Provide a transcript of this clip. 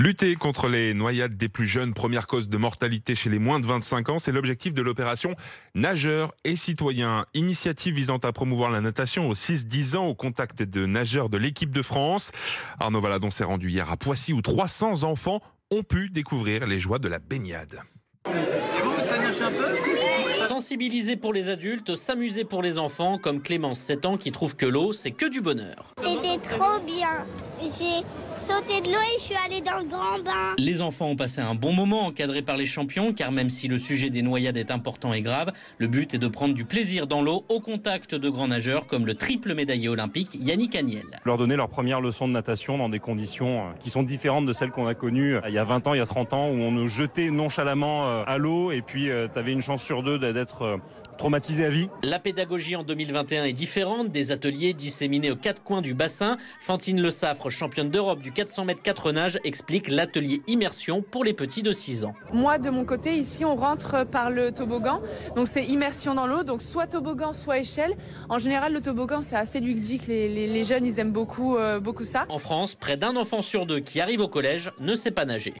Lutter contre les noyades des plus jeunes, première cause de mortalité chez les moins de 25 ans, c'est l'objectif de l'opération Nageurs et citoyens, initiative visant à promouvoir la natation aux 6-10 ans au contact de nageurs de l'équipe de France. Arnaud Valadon s'est rendu hier à Poissy où 300 enfants ont pu découvrir les joies de la baignade. Sensibiliser pour les adultes, s'amuser pour les enfants, comme Clémence, 7 ans, qui trouve que l'eau, c'est que du bonheur. C'était trop bien. J'ai sauté de l'eau et je suis allée dans le grand bain. Les enfants ont passé un bon moment encadrés par les champions, car même si le sujet des noyades est important et grave, le but est de prendre du plaisir dans l'eau au contact de grands nageurs comme le triple médaillé olympique Yannick Agnel. Leur donner leur première leçon de natation dans des conditions euh, qui sont différentes de celles qu'on a connues euh, il y a 20 ans, il y a 30 ans, où on nous jetait nonchalamment euh, à l'eau et puis euh, tu avais une chance sur deux d'être euh, traumatisé à vie. La pédagogie en 2021 est différente, des ateliers disséminés aux quatre coins du bassin. Fantine Le Safre, championne d'Europe du 400 mètres 4 nages, explique l'atelier immersion pour les petits de 6 ans. Moi, de mon côté, ici, on rentre euh, par le toboggan. Donc, c'est immersion dans l'eau. Donc, soit toboggan, soit échelle. En général, le toboggan, c'est assez ludique. Les, jeunes, ils aiment beaucoup, beaucoup ça. En France, près d'un enfant sur deux qui arrive au collège ne sait pas nager.